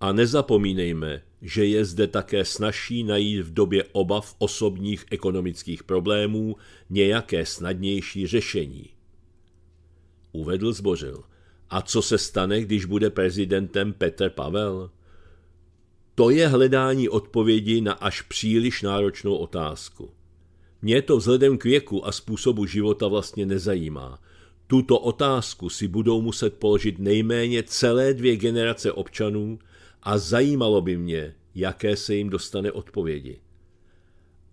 a nezapomínejme, že je zde také snažší najít v době obav osobních ekonomických problémů nějaké snadnější řešení. Uvedl zbořil. A co se stane, když bude prezidentem Petr Pavel? To je hledání odpovědi na až příliš náročnou otázku. Mě to vzhledem k věku a způsobu života vlastně nezajímá. Tuto otázku si budou muset položit nejméně celé dvě generace občanů, a zajímalo by mě, jaké se jim dostane odpovědi.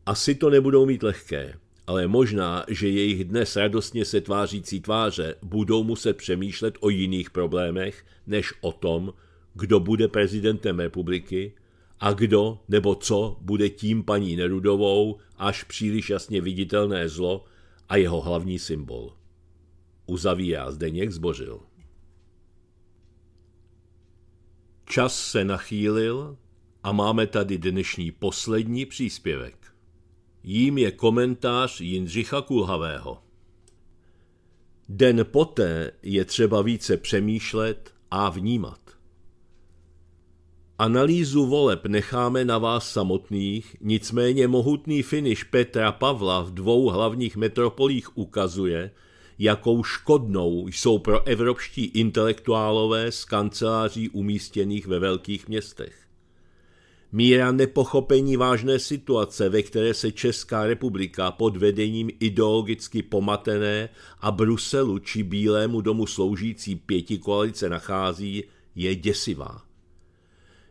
Asi to nebudou mít lehké, ale možná, že jejich dnes radostně se tvářící tváře budou muset přemýšlet o jiných problémech, než o tom, kdo bude prezidentem republiky a kdo nebo co bude tím paní Nerudovou až příliš jasně viditelné zlo a jeho hlavní symbol. Uzavírá Zdeněk Zbořil. Čas se nachýlil a máme tady dnešní poslední příspěvek. Jím je komentář Jindřicha Kulhavého. Den poté je třeba více přemýšlet a vnímat. Analýzu voleb necháme na vás samotných, nicméně mohutný finiš Petra Pavla v dvou hlavních metropolích ukazuje, jakou škodnou jsou pro evropští intelektuálové z kanceláří umístěných ve velkých městech. Míra nepochopení vážné situace, ve které se Česká republika pod vedením ideologicky pomatené a Bruselu či Bílému domu sloužící pěti koalice nachází, je děsivá.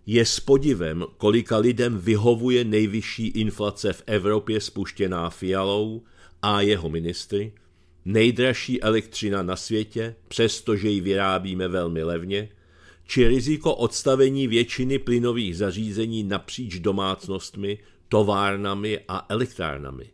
Je s podivem, kolika lidem vyhovuje nejvyšší inflace v Evropě spuštěná Fialou a jeho ministry – nejdražší elektřina na světě, přestože ji vyrábíme velmi levně, či riziko odstavení většiny plynových zařízení napříč domácnostmi, továrnami a elektrárnami.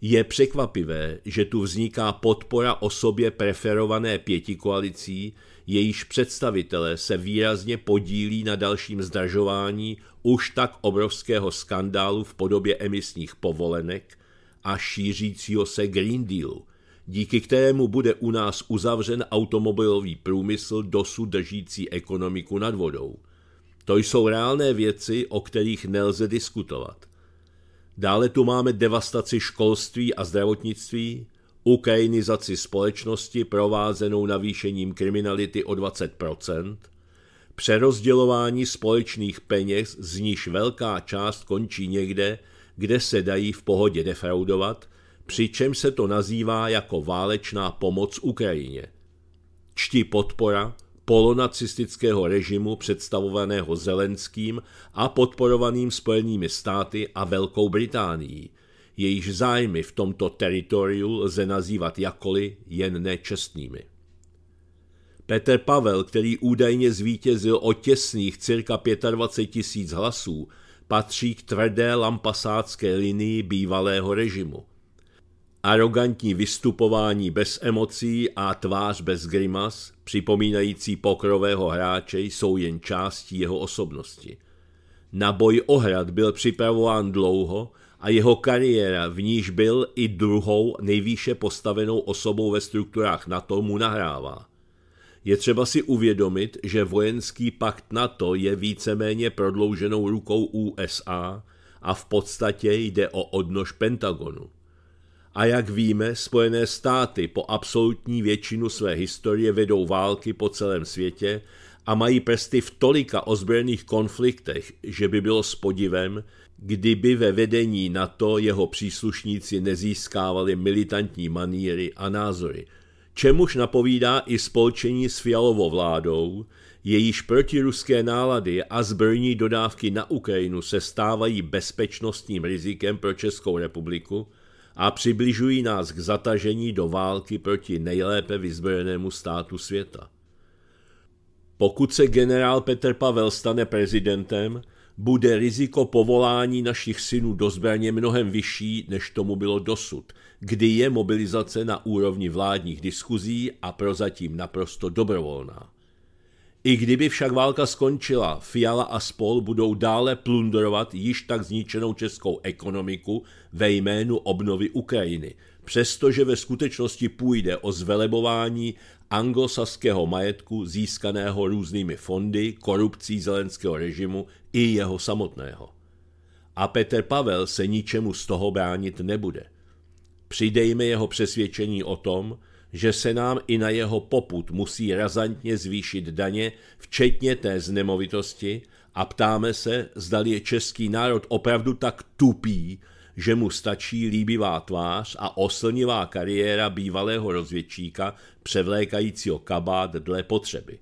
Je překvapivé, že tu vzniká podpora osobě preferované pěti koalicí, jejíž představitelé se výrazně podílí na dalším zdražování už tak obrovského skandálu v podobě emisních povolenek a šířícího se Green Dealu – díky kterému bude u nás uzavřen automobilový průmysl dosud držící ekonomiku nad vodou. To jsou reálné věci, o kterých nelze diskutovat. Dále tu máme devastaci školství a zdravotnictví, ukrajinizaci společnosti provázenou navýšením kriminality o 20%, přerozdělování společných peněz, z níž velká část končí někde, kde se dají v pohodě defraudovat – přičem se to nazývá jako válečná pomoc Ukrajině. Čti podpora polonacistického režimu představovaného Zelenským a podporovaným Spojenými státy a Velkou Británií. Jejíž zájmy v tomto teritoriu lze nazývat jakoli, jen nečestnými. Petr Pavel, který údajně zvítězil o těsných cirka 25 tisíc hlasů, patří k tvrdé lampasácké linii bývalého režimu – Arrogantní vystupování bez emocí a tvář bez grimas, připomínající pokrového hráče, jsou jen částí jeho osobnosti. Na boj o hrad byl připravován dlouho a jeho kariéra, v níž byl i druhou nejvýše postavenou osobou ve strukturách NATO, mu nahrává. Je třeba si uvědomit, že vojenský pakt NATO je víceméně prodlouženou rukou USA a v podstatě jde o odnož Pentagonu. A jak víme, Spojené státy po absolutní většinu své historie vedou války po celém světě a mají prsty v tolika ozbrojených konfliktech, že by bylo s podivem, kdyby ve vedení NATO jeho příslušníci nezískávali militantní maníry a názory. Čemuž napovídá i spolčení s Fialovou vládou, jejíž protiruské nálady a zbrojní dodávky na Ukrajinu se stávají bezpečnostním rizikem pro Českou republiku – a přibližují nás k zatažení do války proti nejlépe vyzbrojenému státu světa. Pokud se generál Petr Pavel stane prezidentem, bude riziko povolání našich synů do zbraně mnohem vyšší, než tomu bylo dosud, kdy je mobilizace na úrovni vládních diskuzí a prozatím naprosto dobrovolná. I kdyby však válka skončila, Fiala a spol budou dále plundrovat již tak zničenou českou ekonomiku ve jménu obnovy Ukrajiny, přestože ve skutečnosti půjde o zvelebování anglosaského majetku získaného různými fondy, korupcí zelenského režimu i jeho samotného. A Petr Pavel se ničemu z toho bránit nebude. Přidejme jeho přesvědčení o tom, že se nám i na jeho poput musí razantně zvýšit daně, včetně té z nemovitosti, a ptáme se, zda je český národ opravdu tak tupý, že mu stačí líbivá tvář a oslnivá kariéra bývalého rozvědčíka převlékajícího kabát dle potřeby.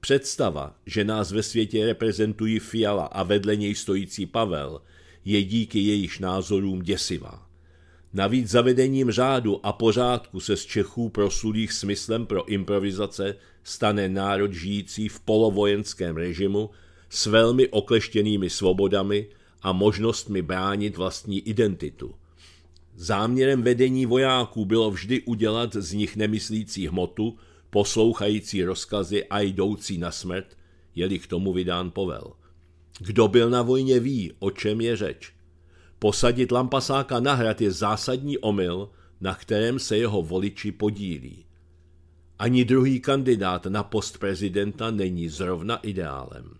Představa, že nás ve světě reprezentují Fiala a vedle něj stojící Pavel, je díky jejich názorům děsivá. Navíc zavedením řádu a pořádku se z Čechů proslulých smyslem pro improvizace stane národ žijící v polovojenském režimu s velmi okleštěnými svobodami a možnostmi bránit vlastní identitu. Záměrem vedení vojáků bylo vždy udělat z nich nemyslící hmotu, poslouchající rozkazy a jdoucí na smrt, jeli k tomu vydán povel. Kdo byl na vojně ví, o čem je řeč. Posadit Lampasáka na hrad je zásadní omyl, na kterém se jeho voliči podílí. Ani druhý kandidát na post prezidenta není zrovna ideálem.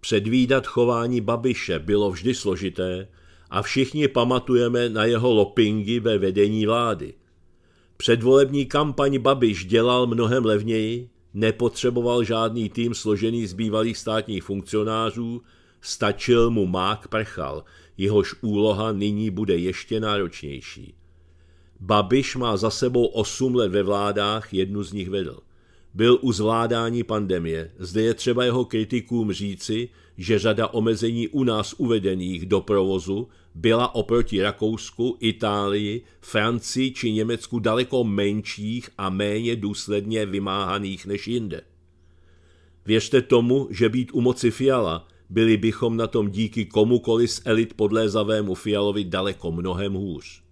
Předvídat chování Babiše bylo vždy složité a všichni pamatujeme na jeho lopingy ve vedení vlády. Předvolební kampaň Babiš dělal mnohem levněji, nepotřeboval žádný tým složený z bývalých státních funkcionářů, stačil mu mák prchal – jehož úloha nyní bude ještě náročnější. Babiš má za sebou 8 let ve vládách, jednu z nich vedl. Byl u zvládání pandemie, zde je třeba jeho kritikům říci, že řada omezení u nás uvedených do provozu byla oproti Rakousku, Itálii, Francii či Německu daleko menších a méně důsledně vymáhaných než jinde. Věřte tomu, že být u moci Fiala byli bychom na tom díky komukoli z elit podlézavému Fialovi daleko mnohem hůř.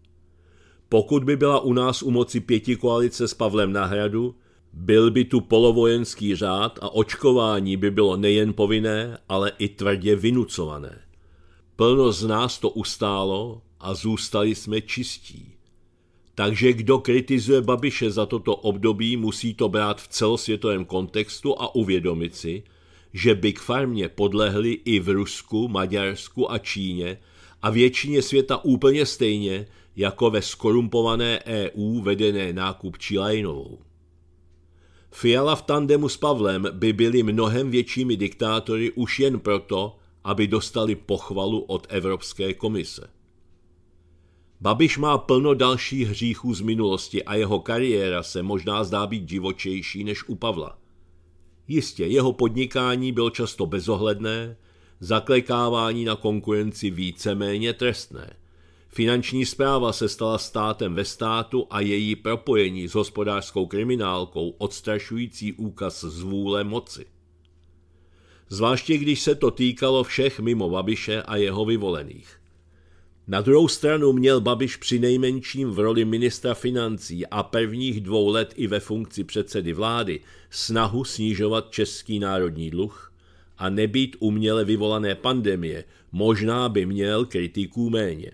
Pokud by byla u nás u moci pěti koalice s Pavlem na hradu, byl by tu polovojenský řád a očkování by bylo nejen povinné, ale i tvrdě vynucované. Plno z nás to ustálo a zůstali jsme čistí. Takže kdo kritizuje Babiše za toto období, musí to brát v celosvětovém kontextu a uvědomit si, že Big Farmě podlehli i v Rusku, Maďarsku a Číně a většině světa úplně stejně jako ve skorumpované EU vedené nákup Čilajnovou. Fiala v tandemu s Pavlem by byli mnohem většími diktátory už jen proto, aby dostali pochvalu od Evropské komise. Babiš má plno dalších hříchů z minulosti a jeho kariéra se možná zdá být divočejší než u Pavla – Jistě, jeho podnikání bylo často bezohledné, zaklekávání na konkurenci víceméně trestné. Finanční zpráva se stala státem ve státu a její propojení s hospodářskou kriminálkou odstrašující úkaz z vůle moci. Zvláště když se to týkalo všech mimo Babiše a jeho vyvolených. Na druhou stranu měl Babiš při nejmenším v roli ministra financí a prvních dvou let i ve funkci předsedy vlády snahu snižovat český národní dluh a nebýt uměle vyvolané pandemie, možná by měl kritiků méně.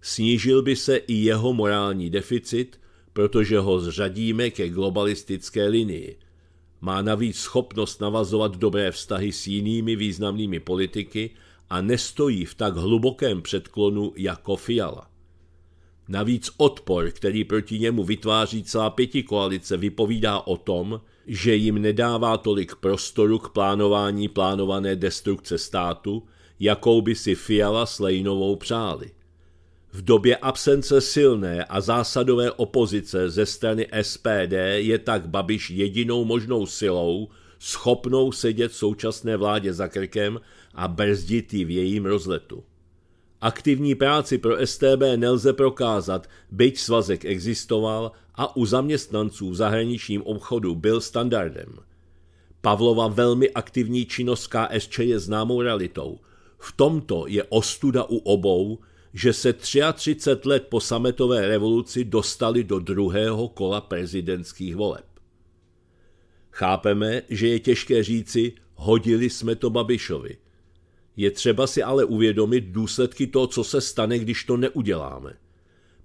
Snížil by se i jeho morální deficit, protože ho zřadíme ke globalistické linii. Má navíc schopnost navazovat dobré vztahy s jinými významnými politiky a nestojí v tak hlubokém předklonu jako Fiala. Navíc odpor, který proti němu vytváří celá pěti koalice, vypovídá o tom, že jim nedává tolik prostoru k plánování plánované destrukce státu, jakou by si Fiala s Lejnovou přáli. V době absence silné a zásadové opozice ze strany SPD je tak Babiš jedinou možnou silou, schopnou sedět současné vládě za krkem a brzdit v jejím rozletu. Aktivní práci pro STB nelze prokázat, byť svazek existoval a u zaměstnanců v zahraničním obchodu byl standardem. Pavlova velmi aktivní činnost KSČ je známou realitou. V tomto je ostuda u obou, že se 33 let po sametové revoluci dostali do druhého kola prezidentských voleb. Chápeme, že je těžké říci, hodili jsme to Babišovi, je třeba si ale uvědomit důsledky toho, co se stane, když to neuděláme.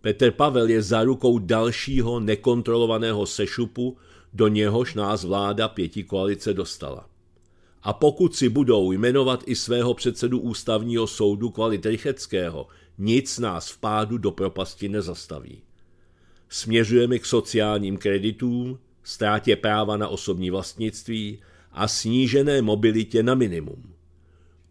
Petr Pavel je zárukou dalšího nekontrolovaného sešupu, do něhož nás vláda pěti koalice dostala. A pokud si budou jmenovat i svého předsedu ústavního soudu kvalit Rycheckého, nic nás v pádu do propasti nezastaví. Směřujeme k sociálním kreditům, ztrátě práva na osobní vlastnictví a snížené mobilitě na minimum.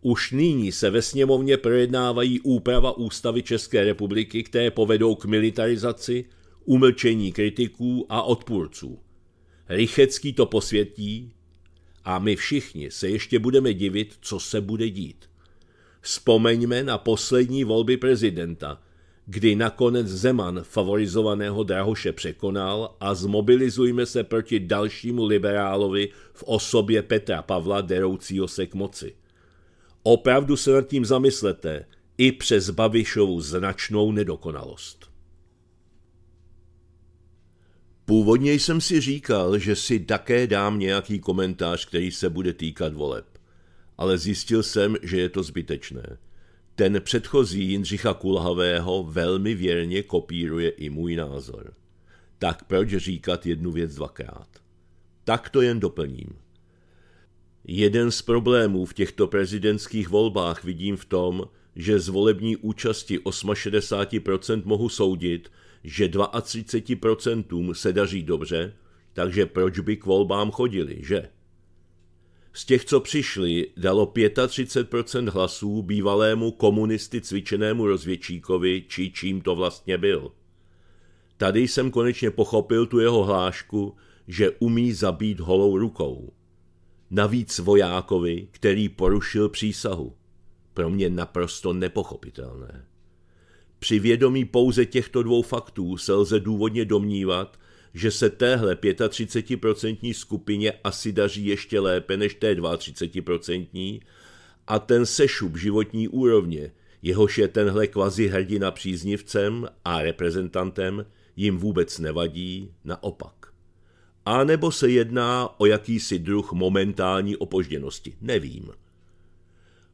Už nyní se ve sněmovně projednávají úprava ústavy České republiky, které povedou k militarizaci, umlčení kritiků a odpůrců. Rychecký to posvětí a my všichni se ještě budeme divit, co se bude dít. Vzpomeňme na poslední volby prezidenta, kdy nakonec Zeman favorizovaného Drahoše překonal a zmobilizujme se proti dalšímu liberálovi v osobě Petra Pavla deroucího se k moci. Opravdu se nad tím zamyslete, i přes Babišovu značnou nedokonalost. Původně jsem si říkal, že si také dám nějaký komentář, který se bude týkat voleb. Ale zjistil jsem, že je to zbytečné. Ten předchozí Jindřicha Kulhavého velmi věrně kopíruje i můj názor. Tak proč říkat jednu věc dvakrát? Tak to jen doplním. Jeden z problémů v těchto prezidentských volbách vidím v tom, že z volební účasti 68% mohu soudit, že 32% se daří dobře, takže proč by k volbám chodili, že? Z těch, co přišli, dalo 35% hlasů bývalému komunisty cvičenému rozvědčíkovi, či čím to vlastně byl. Tady jsem konečně pochopil tu jeho hlášku, že umí zabít holou rukou. Navíc vojákovi, který porušil přísahu. Pro mě naprosto nepochopitelné. Při vědomí pouze těchto dvou faktů se lze důvodně domnívat, že se téhle 35% skupině asi daří ještě lépe než té 32% a ten sešup životní úrovně, jehož je tenhle kvazi hrdina příznivcem a reprezentantem, jim vůbec nevadí, naopak anebo se jedná o jakýsi druh momentální opožděnosti. Nevím.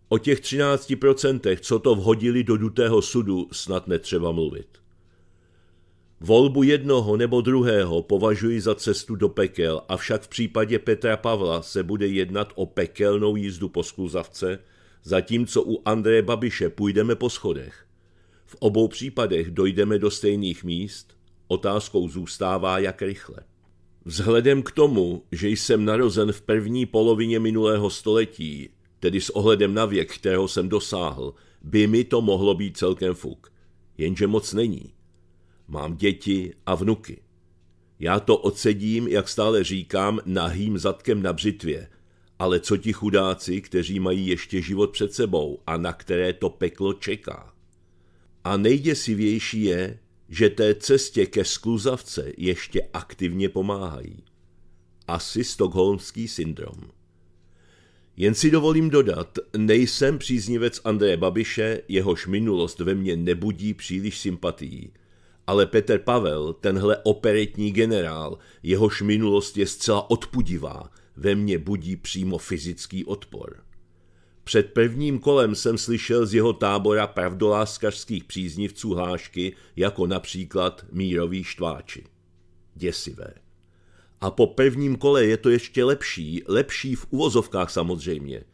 O těch 13%, co to vhodili do dutého sudu, snad netřeba mluvit. Volbu jednoho nebo druhého považuji za cestu do pekel, avšak v případě Petra Pavla se bude jednat o pekelnou jízdu po skluzavce, zatímco u Andreje Babiše půjdeme po schodech. V obou případech dojdeme do stejných míst, otázkou zůstává, jak rychle. Vzhledem k tomu, že jsem narozen v první polovině minulého století, tedy s ohledem na věk, kterého jsem dosáhl, by mi to mohlo být celkem fuk. Jenže moc není. Mám děti a vnuky. Já to odsedím, jak stále říkám, nahým zadkem na břitvě. Ale co ti chudáci, kteří mají ještě život před sebou a na které to peklo čeká? A nejděsivější je, že té cestě ke skluzavce ještě aktivně pomáhají. Asi stokholmský syndrom. Jen si dovolím dodat, nejsem příznivec Andreje Babiše, jehož minulost ve mně nebudí příliš sympatií. Ale Petr Pavel, tenhle operetní generál, jehož minulost je zcela odpudivá, ve mně budí přímo fyzický odpor. Před prvním kolem jsem slyšel z jeho tábora pravdoláskařských příznivců hlášky, jako například míroví štváči. Děsivé. A po prvním kole je to ještě lepší, lepší v uvozovkách samozřejmě.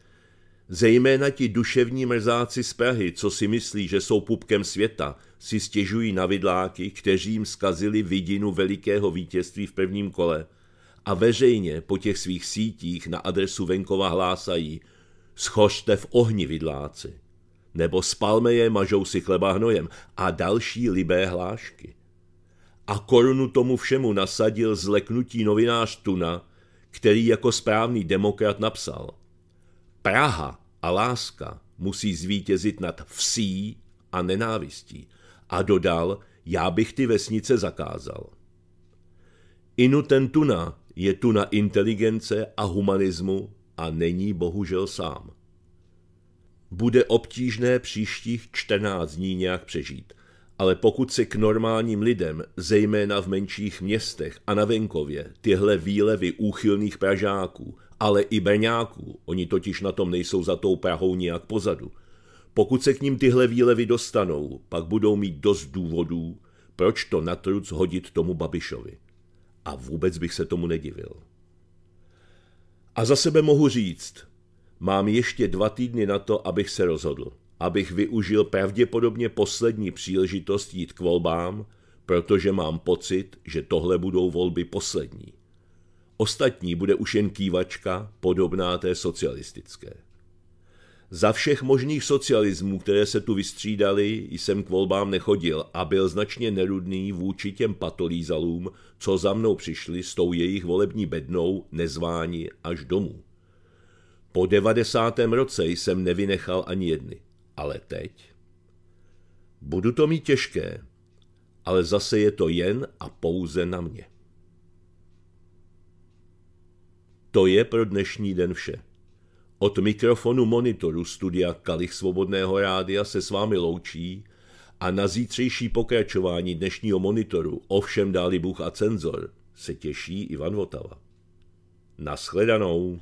Zejména ti duševní mrzáci z Prahy, co si myslí, že jsou pupkem světa, si stěžují na vidláky, kteří jim skazili vidinu velikého vítězství v prvním kole a veřejně po těch svých sítích na adresu venkova hlásají – schožte v ohni vidláci, nebo spalme je mažou si chleba hnojem a další libé hlášky. A korunu tomu všemu nasadil zleknutý novinář Tuna, který jako správný demokrat napsal Praha a láska musí zvítězit nad vsí a nenávistí. A dodal, já bych ty vesnice zakázal. Inu ten Tuna je Tuna inteligence a humanismu a není bohužel sám. Bude obtížné příštích 14 dní nějak přežít, ale pokud se k normálním lidem, zejména v menších městech a na venkově, tyhle výlevy úchylných Pražáků, ale i Brňáků, oni totiž na tom nejsou za tou Prahou nijak pozadu, pokud se k ním tyhle výlevy dostanou, pak budou mít dost důvodů, proč to na hodit tomu Babišovi. A vůbec bych se tomu nedivil. A za sebe mohu říct, mám ještě dva týdny na to, abych se rozhodl, abych využil pravděpodobně poslední příležitost jít k volbám, protože mám pocit, že tohle budou volby poslední. Ostatní bude už jen kývačka, podobná té socialistické. Za všech možných socialismů, které se tu vystřídali, jsem k volbám nechodil a byl značně nerudný vůči těm patolízalům, co za mnou přišli s tou jejich volební bednou nezváni až domů. Po devadesátém roce jsem nevynechal ani jedny. Ale teď? Budu to mít těžké, ale zase je to jen a pouze na mě. To je pro dnešní den vše. Od mikrofonu monitoru studia Kalich Svobodného rádia se s vámi loučí a na zítřejší pokračování dnešního monitoru ovšem dáli Bůh a cenzor se těší Ivan Votava. Naschledanou.